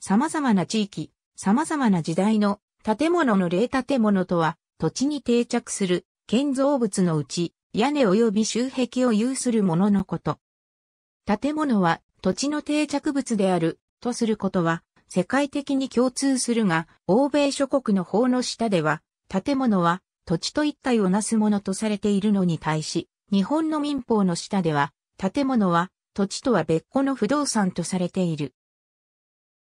様々な地域、様々な時代の建物の例建物とは、土地に定着する建造物のうち、屋根及び周壁を有するもののこと。建物は土地の定着物であるとすることは、世界的に共通するが、欧米諸国の法の下では、建物は土地と一体をなすものとされているのに対し、日本の民法の下では、建物は土地とは別個の不動産とされている。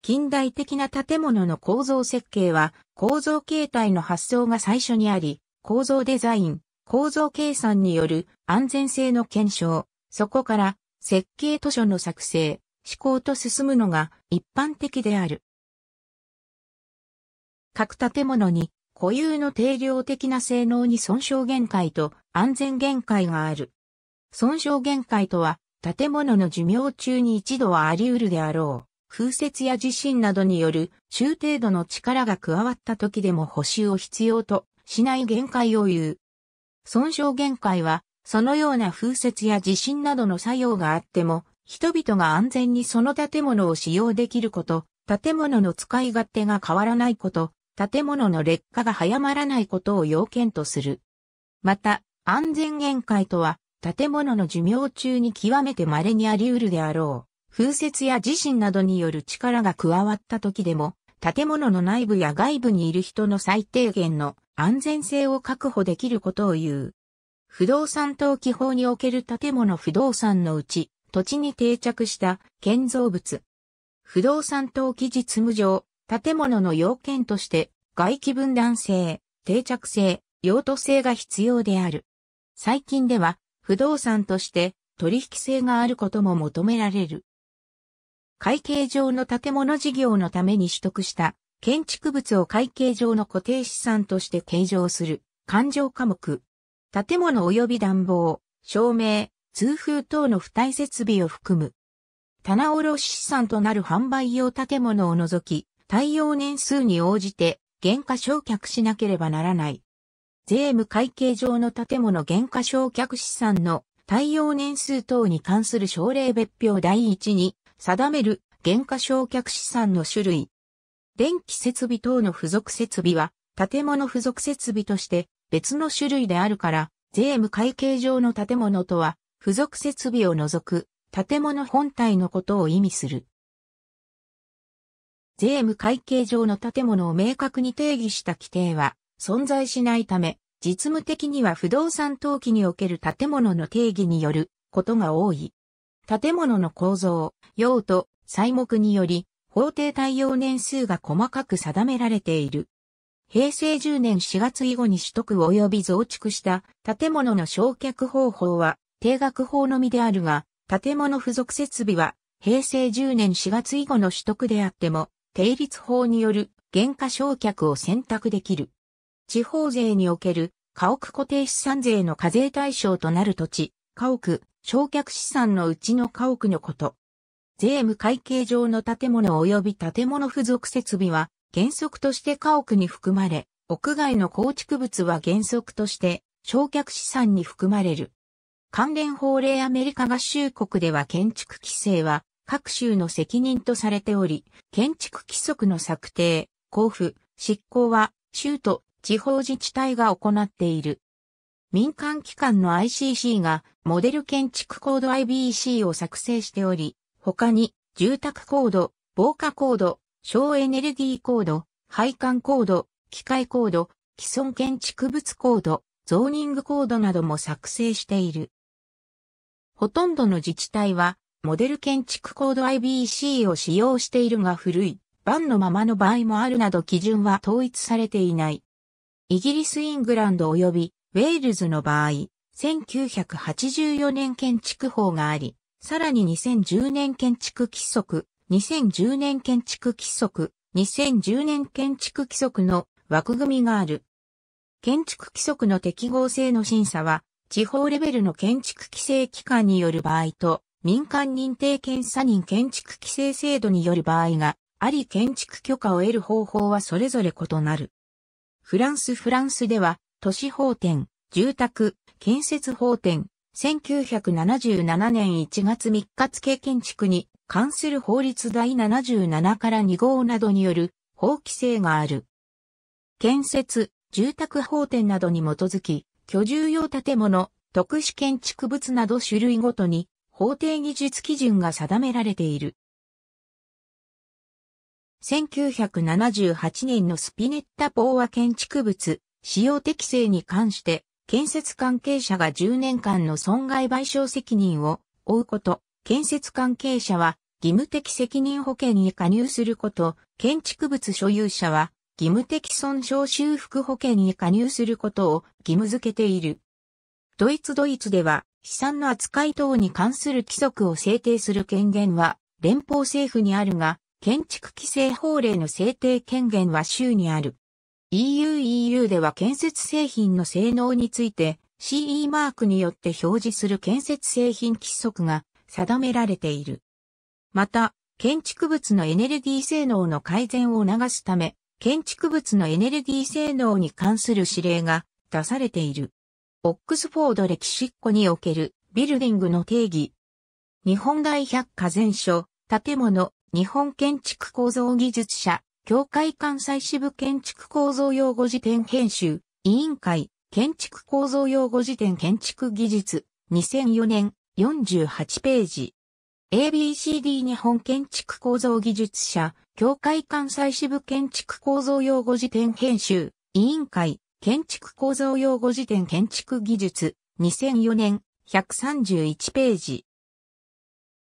近代的な建物の構造設計は、構造形態の発想が最初にあり、構造デザイン、構造計算による安全性の検証、そこから設計図書の作成、思考と進むのが一般的である。各建物に固有の定量的な性能に損傷限界と安全限界がある。損傷限界とは建物の寿命中に一度はあり得るであろう。空雪や地震などによる中程度の力が加わった時でも補修を必要としない限界を言う。損傷限界は、そのような風雪や地震などの作用があっても、人々が安全にその建物を使用できること、建物の使い勝手が変わらないこと、建物の劣化が早まらないことを要件とする。また、安全限界とは、建物の寿命中に極めて稀にあり得るであろう。風雪や地震などによる力が加わった時でも、建物の内部や外部にいる人の最低限の安全性を確保できることを言う。不動産登記法における建物不動産のうち、土地に定着した建造物。不動産登記実務上、建物の要件として、外気分断性、定着性、用途性が必要である。最近では、不動産として取引性があることも求められる。会計上の建物事業のために取得した建築物を会計上の固定資産として計上する勘定科目。建物及び暖房、照明、通風等の付帯設備を含む。棚卸資産となる販売用建物を除き、対応年数に応じて減価償却しなければならない。税務会計上の建物減価償却資産の対応年数等に関する省令別表第1に定める減価償却資産の種類。電気設備等の付属設備は、建物付属設備として別の種類であるから、税務会計上の建物とは、付属設備を除く建物本体のことを意味する。税務会計上の建物を明確に定義した規定は存在しないため、実務的には不動産登記における建物の定義によることが多い。建物の構造、用途、細目により、法定対応年数が細かく定められている。平成10年4月以後に取得及び増築した建物の焼却方法は定額法のみであるが、建物付属設備は平成10年4月以後の取得であっても、定律法による減価焼却を選択できる。地方税における家屋固定資産税の課税対象となる土地、家屋、焼却資産のうちの家屋のこと。税務会計上の建物及び建物付属設備は原則として家屋に含まれ、屋外の構築物は原則として焼却資産に含まれる。関連法令アメリカ合衆国では建築規制は各州の責任とされており、建築規則の策定、交付、執行は州と地方自治体が行っている。民間機関の ICC がモデル建築コード IBC を作成しており、他に住宅コード、防火コード、省エネルギーコード、配管コード、機械コード、既存建築物コード、ゾーニングコードなども作成している。ほとんどの自治体は、モデル建築コード IBC を使用しているが古い、版のままの場合もあるなど基準は統一されていない。イギリスイングランド及びウェールズの場合、1984年建築法があり、さらに2010年建築規則、2010年建築規則、2010年建築規則の枠組みがある。建築規則の適合性の審査は、地方レベルの建築規制機関による場合と、民間認定検査人建築規制制度による場合があり建築許可を得る方法はそれぞれ異なる。フランスフランスでは都市法典、住宅、建設法典、1977年1月3日付建築に関する法律第77から2号などによる法規制がある。建設、住宅法典などに基づき、居住用建物、特殊建築物など種類ごとに法定技術基準が定められている。1978年のスピネッタ法は建築物、使用適正に関して、建設関係者が10年間の損害賠償責任を負うこと、建設関係者は義務的責任保険に加入すること、建築物所有者は義務的損傷修復保険に加入することを義務付けている。ドイツドイツでは資産の扱い等に関する規則を制定する権限は連邦政府にあるが、建築規制法令の制定権限は州にある。EU EU では建設製品の性能について CE マークによって表示する建設製品規則が定められている。また、建築物のエネルギー性能の改善を促すため、建築物のエネルギー性能に関する指令が出されている。オックスフォード歴史っ子におけるビルディングの定義。日本大百科全書、建物、日本建築構造技術者、協会関西支部建築構造用語辞典編集、委員会、建築構造用語辞典建築技術、2004年、48ページ。ABCD 日本建築構造技術者、協会関西支部建築構造用語辞典編集、委員会、建築構造用語辞典建築技術、2004年、131ページ。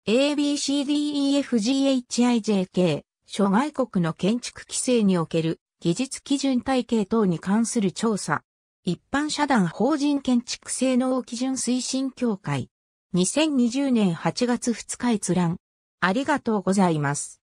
ABCDEFGHIJK 諸外国の建築規制における技術基準体系等に関する調査。一般社団法人建築性能基準推進協会。2020年8月2日閲覧。ありがとうございます。